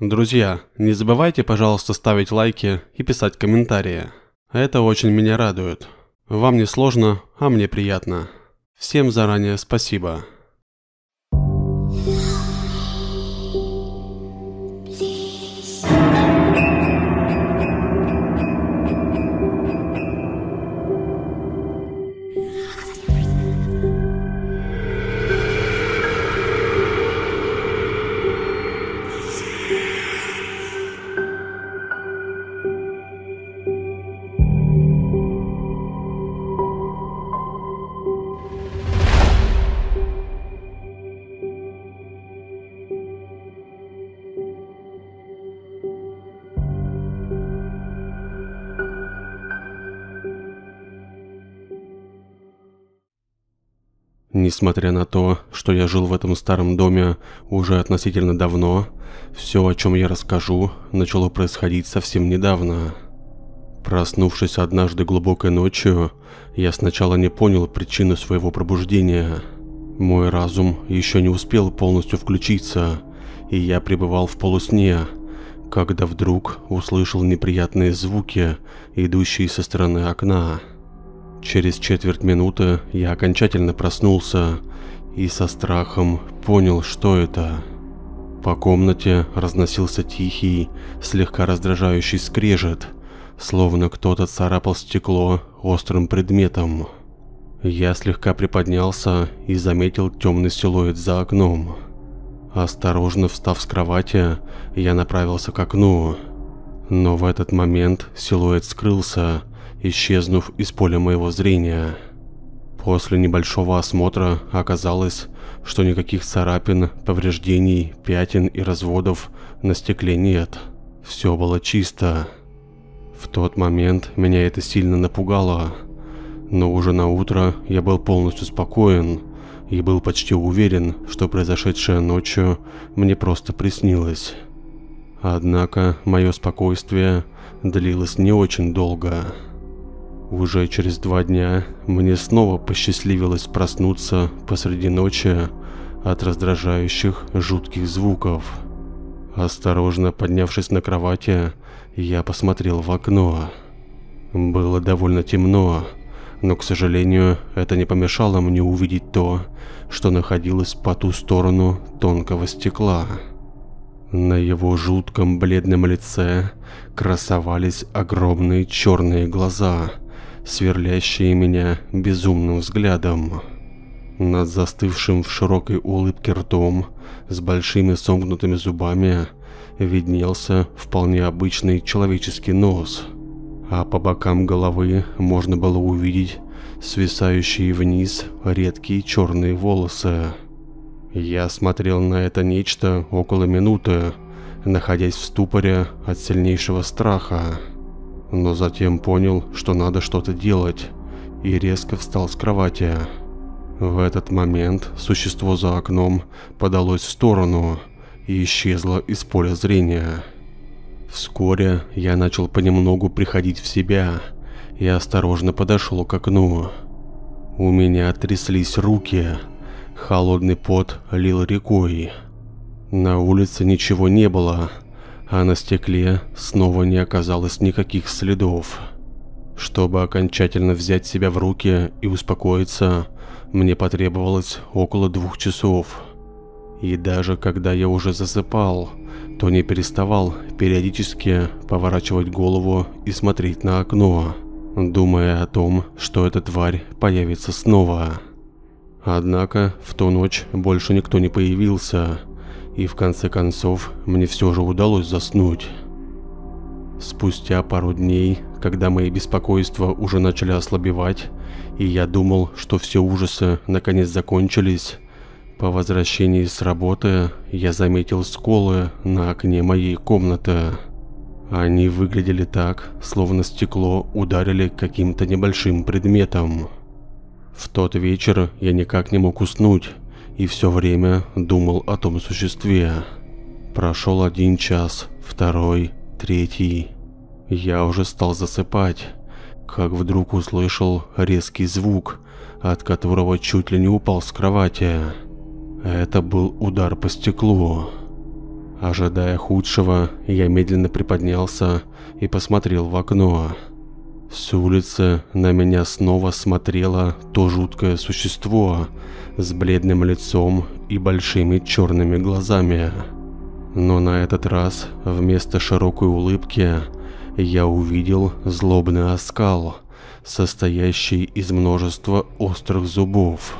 Друзья, не забывайте, пожалуйста, ставить лайки и писать комментарии. Это очень меня радует. Вам не сложно, а мне приятно. Всем заранее спасибо. несмотря на то, что я жил в этом старом доме уже относительно давно, все, о чем я расскажу, начало происходить совсем недавно. Проснувшись однажды глубокой ночью, я сначала не понял причину своего пробуждения. Мой разум еще не успел полностью включиться, и я пребывал в полусне, когда вдруг услышал неприятные звуки, идущие со стороны окна. Через четверть минуты я окончательно проснулся и со страхом понял, что это. По комнате разносился тихий, слегка раздражающий скрежет, словно кто-то царапал стекло острым предметом. Я слегка приподнялся и заметил темный силуэт за окном. Осторожно встав с кровати, я направился к окну. Но в этот момент силуэт скрылся, исчезнув из поля моего зрения. После небольшого осмотра оказалось, что никаких царапин, повреждений, пятен и разводов на стекле нет. Все было чисто. В тот момент меня это сильно напугало, но уже на утро я был полностью спокоен и был почти уверен, что произошедшее ночью мне просто приснилось. Однако мое спокойствие длилось не очень долго. Уже через два дня мне снова посчастливилось проснуться посреди ночи от раздражающих жутких звуков. Осторожно поднявшись на кровати, я посмотрел в окно. Было довольно темно, но, к сожалению, это не помешало мне увидеть то, что находилось по ту сторону тонкого стекла. На его жутком бледном лице красовались огромные черные глаза – сверлящие меня безумным взглядом. Над застывшим в широкой улыбке ртом, с большими сомкнутыми зубами, виднелся вполне обычный человеческий нос, а по бокам головы можно было увидеть свисающие вниз редкие черные волосы. Я смотрел на это нечто около минуты, находясь в ступоре от сильнейшего страха но затем понял, что надо что-то делать, и резко встал с кровати. В этот момент существо за окном подалось в сторону и исчезло из поля зрения. Вскоре я начал понемногу приходить в себя и осторожно подошел к окну. У меня тряслись руки, холодный пот лил рекой. На улице ничего не было, а на стекле снова не оказалось никаких следов. Чтобы окончательно взять себя в руки и успокоиться, мне потребовалось около двух часов. И даже когда я уже засыпал, то не переставал периодически поворачивать голову и смотреть на окно, думая о том, что эта тварь появится снова. Однако в ту ночь больше никто не появился, и в конце концов мне все же удалось заснуть. Спустя пару дней, когда мои беспокойства уже начали ослабевать, и я думал, что все ужасы наконец закончились, по возвращении с работы я заметил сколы на окне моей комнаты. Они выглядели так, словно стекло ударили каким-то небольшим предметом. В тот вечер я никак не мог уснуть, и все время думал о том существе. Прошел один час, второй, третий. Я уже стал засыпать, как вдруг услышал резкий звук, от которого чуть ли не упал с кровати. Это был удар по стеклу. Ожидая худшего, я медленно приподнялся и посмотрел в окно. С улицы на меня снова смотрело то жуткое существо с бледным лицом и большими черными глазами. Но на этот раз вместо широкой улыбки я увидел злобный оскал, состоящий из множества острых зубов.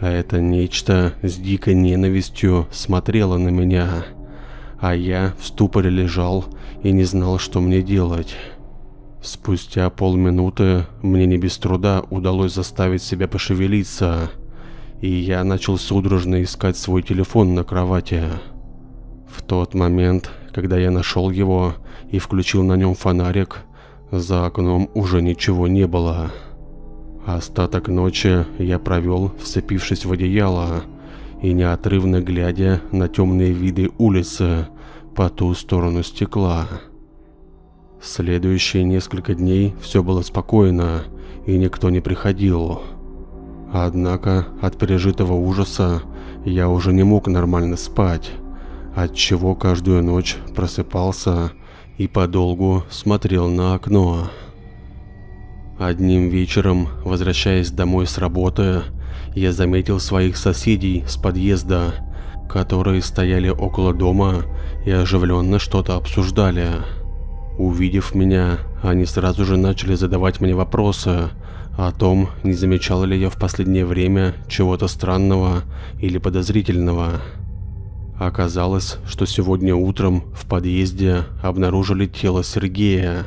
А это нечто с дикой ненавистью смотрело на меня, а я в ступоре лежал и не знал, что мне делать. Спустя полминуты мне не без труда удалось заставить себя пошевелиться, и я начал судорожно искать свой телефон на кровати. В тот момент, когда я нашел его и включил на нем фонарик, за окном уже ничего не было. Остаток ночи я провел, вцепившись в одеяло и неотрывно глядя на темные виды улицы по ту сторону стекла. Следующие несколько дней все было спокойно, и никто не приходил. Однако от пережитого ужаса я уже не мог нормально спать, отчего каждую ночь просыпался и подолгу смотрел на окно. Одним вечером, возвращаясь домой с работы, я заметил своих соседей с подъезда, которые стояли около дома и оживленно что-то обсуждали. Увидев меня, они сразу же начали задавать мне вопросы о том, не замечал ли я в последнее время чего-то странного или подозрительного. Оказалось, что сегодня утром в подъезде обнаружили тело Сергея.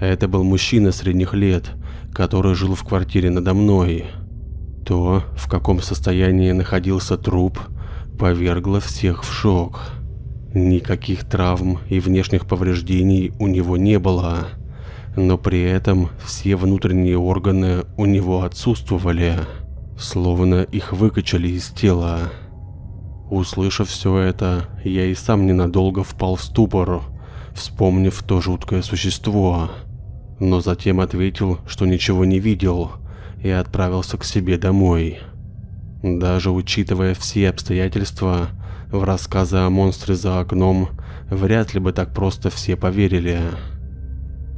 Это был мужчина средних лет, который жил в квартире надо мной. То, в каком состоянии находился труп, повергло всех в шок. Никаких травм и внешних повреждений у него не было, но при этом все внутренние органы у него отсутствовали, словно их выкачали из тела. Услышав все это, я и сам ненадолго впал в ступор, вспомнив то жуткое существо, но затем ответил, что ничего не видел и отправился к себе домой. Даже учитывая все обстоятельства, в рассказы о монстре за окном вряд ли бы так просто все поверили.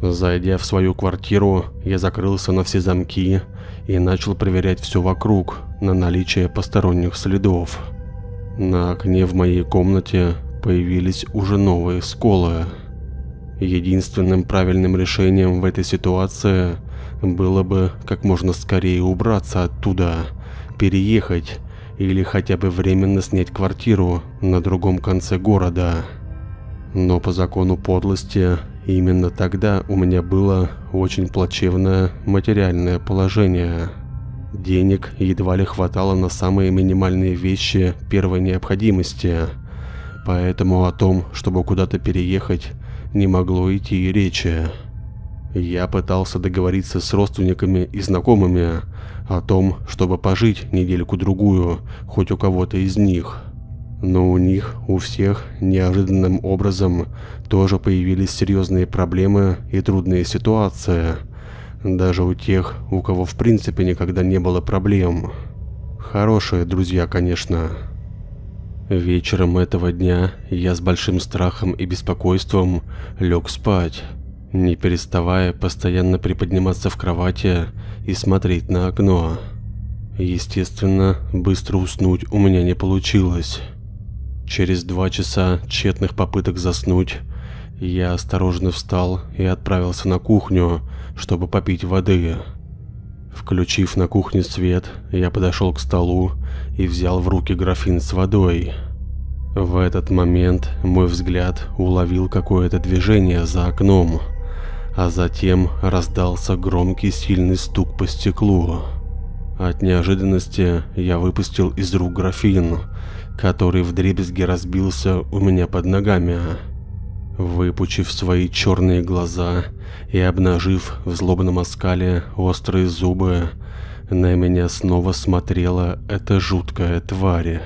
Зайдя в свою квартиру, я закрылся на все замки и начал проверять все вокруг на наличие посторонних следов. На окне в моей комнате появились уже новые сколы. Единственным правильным решением в этой ситуации было бы как можно скорее убраться оттуда, переехать или хотя бы временно снять квартиру на другом конце города. Но по закону подлости, именно тогда у меня было очень плачевное материальное положение. Денег едва ли хватало на самые минимальные вещи первой необходимости, поэтому о том, чтобы куда-то переехать, не могло идти и речи. Я пытался договориться с родственниками и знакомыми о том, чтобы пожить недельку-другую хоть у кого-то из них. Но у них, у всех, неожиданным образом тоже появились серьезные проблемы и трудные ситуации. Даже у тех, у кого в принципе никогда не было проблем. Хорошие друзья, конечно. Вечером этого дня я с большим страхом и беспокойством лег спать не переставая постоянно приподниматься в кровати и смотреть на окно. Естественно, быстро уснуть у меня не получилось. Через два часа тщетных попыток заснуть, я осторожно встал и отправился на кухню, чтобы попить воды. Включив на кухне свет, я подошел к столу и взял в руки графин с водой. В этот момент мой взгляд уловил какое-то движение за окном – а затем раздался громкий сильный стук по стеклу. От неожиданности я выпустил из рук графин, который вдребезги разбился у меня под ногами. Выпучив свои черные глаза и обнажив в злобном оскале острые зубы, на меня снова смотрела эта жуткая тварь.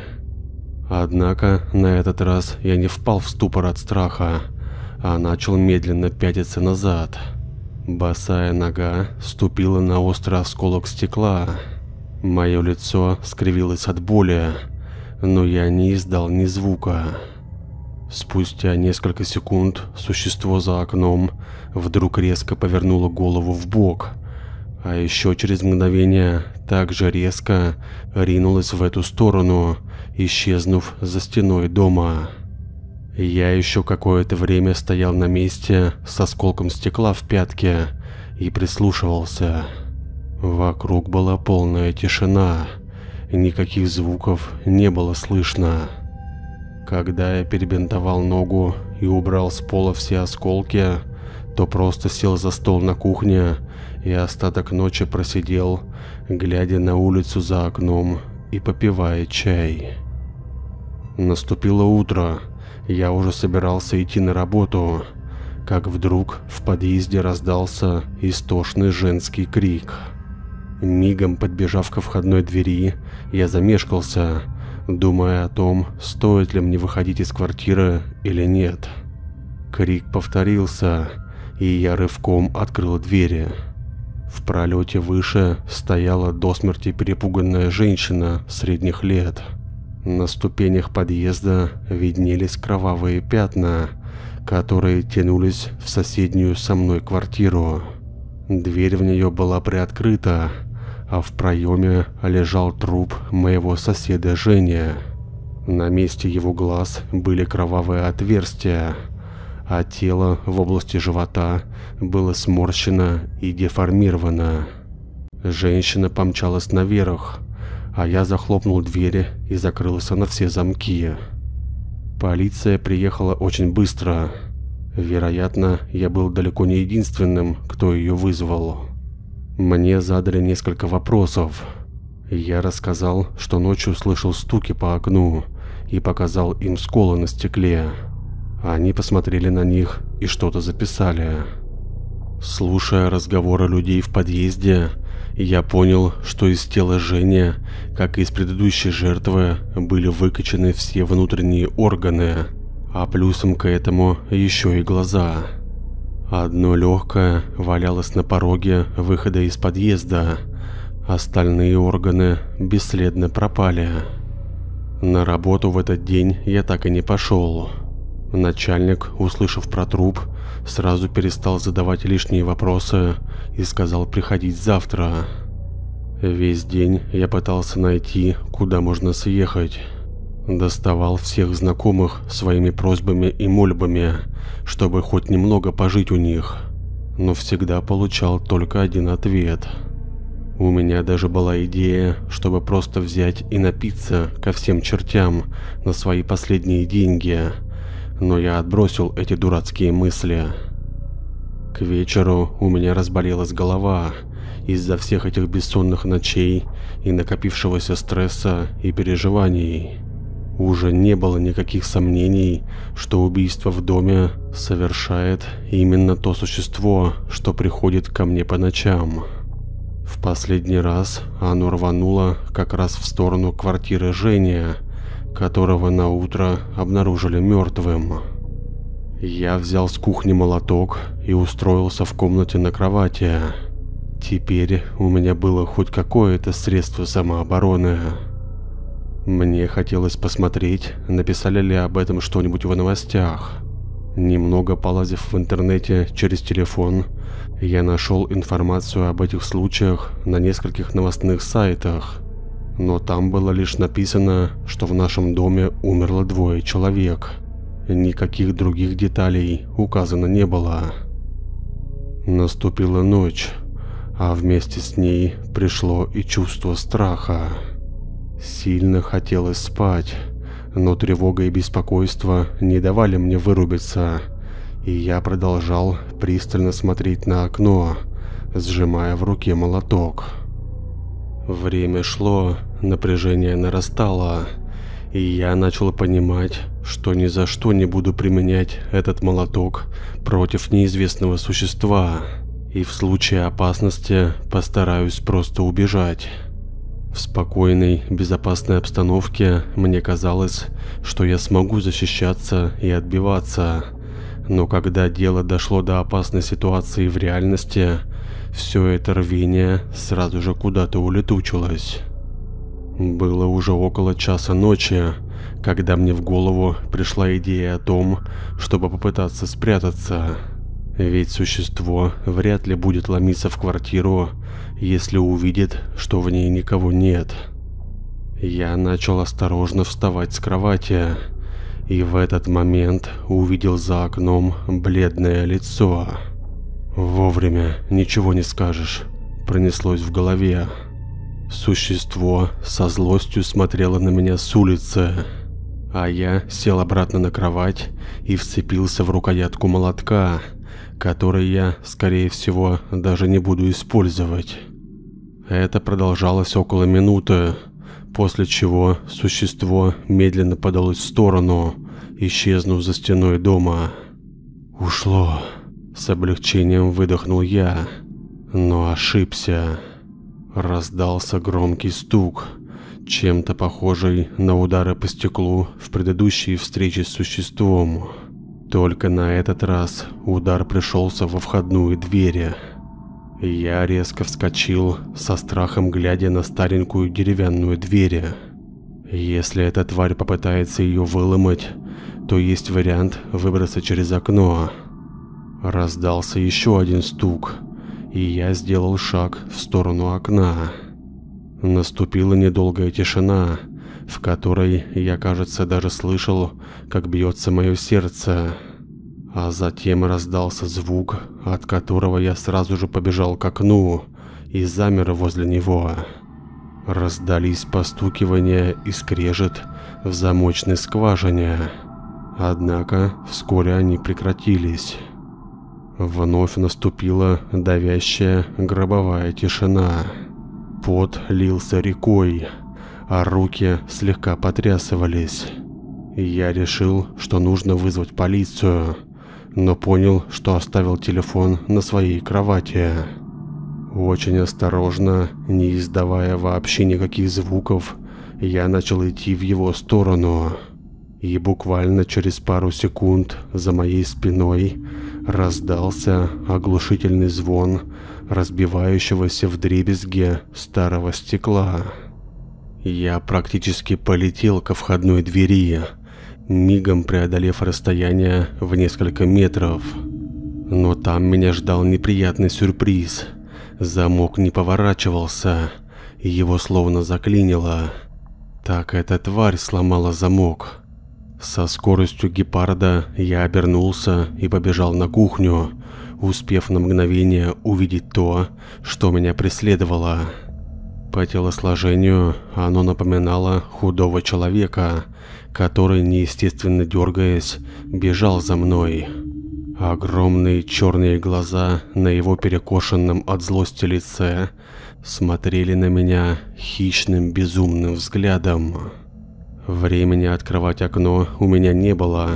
Однако на этот раз я не впал в ступор от страха, а начал медленно пятиться назад. Босая нога ступила на острый осколок стекла. Мое лицо скривилось от боли, но я не издал ни звука. Спустя несколько секунд существо за окном вдруг резко повернуло голову в бок, а еще через мгновение так же резко ринулось в эту сторону, исчезнув за стеной дома. Я еще какое-то время стоял на месте с осколком стекла в пятке и прислушивался. Вокруг была полная тишина, никаких звуков не было слышно. Когда я перебинтовал ногу и убрал с пола все осколки, то просто сел за стол на кухне и остаток ночи просидел, глядя на улицу за окном и попивая чай. Наступило утро, я уже собирался идти на работу, как вдруг в подъезде раздался истошный женский крик. Мигом подбежав ко входной двери, я замешкался, думая о том, стоит ли мне выходить из квартиры или нет. Крик повторился, и я рывком открыл двери. В пролете выше стояла до смерти перепуганная женщина средних лет – на ступенях подъезда виднелись кровавые пятна, которые тянулись в соседнюю со мной квартиру. Дверь в нее была приоткрыта, а в проеме лежал труп моего соседа Жени. На месте его глаз были кровавые отверстия, а тело в области живота было сморщено и деформировано. Женщина помчалась наверх, а я захлопнул двери и закрылся на все замки. Полиция приехала очень быстро. Вероятно, я был далеко не единственным, кто ее вызвал. Мне задали несколько вопросов. Я рассказал, что ночью слышал стуки по окну и показал им сколы на стекле. Они посмотрели на них и что-то записали. Слушая разговоры людей в подъезде, я понял, что из тела Женя, как и из предыдущей жертвы, были выкачаны все внутренние органы, а плюсом к этому еще и глаза. Одно легкое валялось на пороге выхода из подъезда, остальные органы бесследно пропали. На работу в этот день я так и не пошел. Начальник, услышав про труп, сразу перестал задавать лишние вопросы и сказал приходить завтра. Весь день я пытался найти, куда можно съехать. Доставал всех знакомых своими просьбами и мольбами, чтобы хоть немного пожить у них, но всегда получал только один ответ. У меня даже была идея, чтобы просто взять и напиться ко всем чертям на свои последние деньги – но я отбросил эти дурацкие мысли. К вечеру у меня разболелась голова из-за всех этих бессонных ночей и накопившегося стресса и переживаний. Уже не было никаких сомнений, что убийство в доме совершает именно то существо, что приходит ко мне по ночам. В последний раз оно рвануло как раз в сторону квартиры Жения – которого на утро обнаружили мертвым. Я взял с кухни молоток и устроился в комнате на кровати. Теперь у меня было хоть какое-то средство самообороны. Мне хотелось посмотреть, написали ли об этом что-нибудь в новостях. Немного полазив в интернете через телефон, я нашел информацию об этих случаях на нескольких новостных сайтах – но там было лишь написано, что в нашем доме умерло двое человек. Никаких других деталей указано не было. Наступила ночь, а вместе с ней пришло и чувство страха. Сильно хотелось спать, но тревога и беспокойство не давали мне вырубиться, и я продолжал пристально смотреть на окно, сжимая в руке молоток. Время шло, напряжение нарастало, и я начал понимать, что ни за что не буду применять этот молоток против неизвестного существа, и в случае опасности постараюсь просто убежать. В спокойной, безопасной обстановке мне казалось, что я смогу защищаться и отбиваться. Но когда дело дошло до опасной ситуации в реальности, все это рвение сразу же куда-то улетучилось. Было уже около часа ночи, когда мне в голову пришла идея о том, чтобы попытаться спрятаться. Ведь существо вряд ли будет ломиться в квартиру, если увидит, что в ней никого нет. Я начал осторожно вставать с кровати, и в этот момент увидел за окном бледное лицо. «Вовремя, ничего не скажешь», – пронеслось в голове. Существо со злостью смотрело на меня с улицы, а я сел обратно на кровать и вцепился в рукоятку молотка, который я, скорее всего, даже не буду использовать. Это продолжалось около минуты, после чего существо медленно подалось в сторону, исчезнув за стеной дома. «Ушло», с облегчением выдохнул я, но ошибся. Раздался громкий стук, чем-то похожий на удары по стеклу в предыдущей встрече с существом. Только на этот раз удар пришелся во входную дверь. Я резко вскочил, со страхом глядя на старенькую деревянную дверь. Если эта тварь попытается ее выломать, то есть вариант выбраться через окно. Раздался еще один стук, и я сделал шаг в сторону окна. Наступила недолгая тишина, в которой я, кажется, даже слышал, как бьется мое сердце. А затем раздался звук, от которого я сразу же побежал к окну и замер возле него. Раздались постукивания и скрежет в замочной скважине. Однако вскоре они прекратились. Вновь наступила давящая гробовая тишина. Пот лился рекой, а руки слегка потрясывались. Я решил, что нужно вызвать полицию, но понял, что оставил телефон на своей кровати. Очень осторожно, не издавая вообще никаких звуков, я начал идти в его сторону и буквально через пару секунд за моей спиной раздался оглушительный звон разбивающегося в дребезге старого стекла. Я практически полетел ко входной двери, мигом преодолев расстояние в несколько метров. Но там меня ждал неприятный сюрприз. Замок не поворачивался, его словно заклинило. Так эта тварь сломала замок. Со скоростью гепарда я обернулся и побежал на кухню, успев на мгновение увидеть то, что меня преследовало. По телосложению оно напоминало худого человека, который, неестественно дергаясь, бежал за мной. Огромные черные глаза на его перекошенном от злости лице смотрели на меня хищным безумным взглядом. Времени открывать окно у меня не было,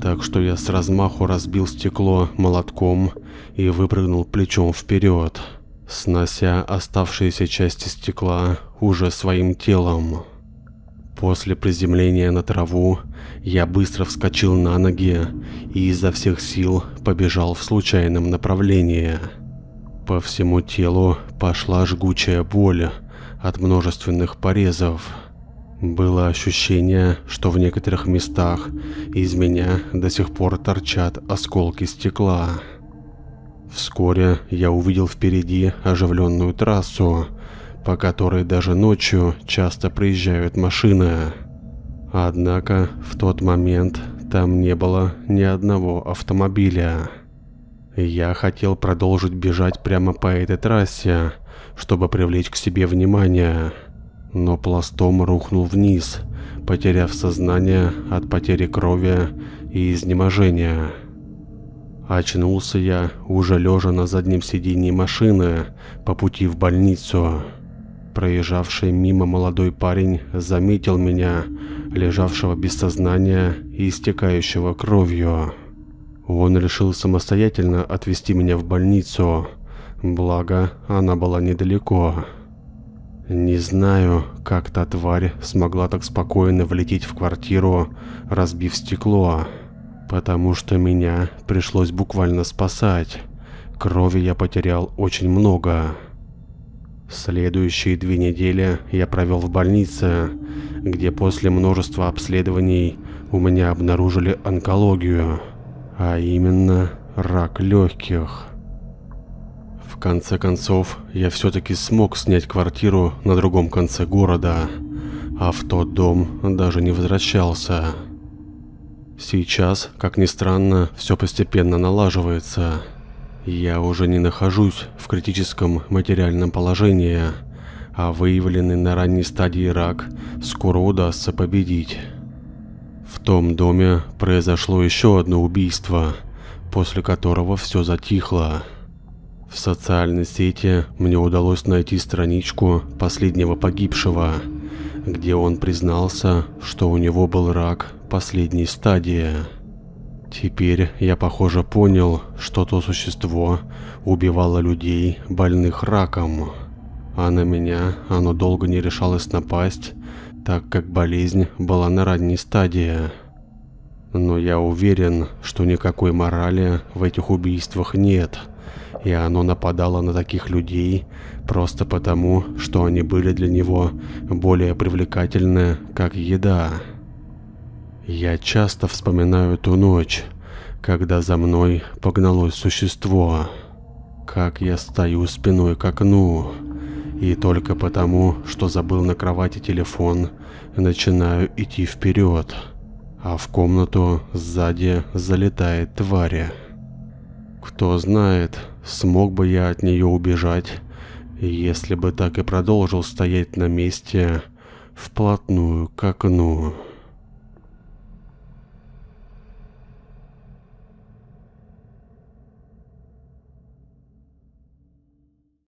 так что я с размаху разбил стекло молотком и выпрыгнул плечом вперед, снося оставшиеся части стекла уже своим телом. После приземления на траву я быстро вскочил на ноги и изо всех сил побежал в случайном направлении. По всему телу пошла жгучая боль от множественных порезов. Было ощущение, что в некоторых местах из меня до сих пор торчат осколки стекла. Вскоре я увидел впереди оживленную трассу, по которой даже ночью часто проезжают машины. Однако в тот момент там не было ни одного автомобиля. Я хотел продолжить бежать прямо по этой трассе, чтобы привлечь к себе внимание но пластом рухнул вниз, потеряв сознание от потери крови и изнеможения. Очнулся я, уже лежа на заднем сиденье машины, по пути в больницу. Проезжавший мимо молодой парень заметил меня, лежавшего без сознания и истекающего кровью. Он решил самостоятельно отвезти меня в больницу, благо она была недалеко. Не знаю, как та тварь смогла так спокойно влететь в квартиру, разбив стекло, потому что меня пришлось буквально спасать. Крови я потерял очень много. Следующие две недели я провел в больнице, где после множества обследований у меня обнаружили онкологию, а именно рак легких. В конце концов, я все-таки смог снять квартиру на другом конце города, а в тот дом даже не возвращался. Сейчас, как ни странно, все постепенно налаживается. Я уже не нахожусь в критическом материальном положении, а выявленный на ранней стадии рак скоро удастся победить. В том доме произошло еще одно убийство, после которого все затихло. В социальной сети мне удалось найти страничку последнего погибшего, где он признался, что у него был рак последней стадии. Теперь я, похоже, понял, что то существо убивало людей, больных раком. А на меня оно долго не решалось напасть, так как болезнь была на ранней стадии. Но я уверен, что никакой морали в этих убийствах нет – и оно нападало на таких людей просто потому, что они были для него более привлекательны, как еда. Я часто вспоминаю ту ночь, когда за мной погналось существо, как я стою спиной к окну, и только потому, что забыл на кровати телефон, начинаю идти вперед, а в комнату сзади залетает тварь. Кто знает, смог бы я от нее убежать, если бы так и продолжил стоять на месте вплотную к окну.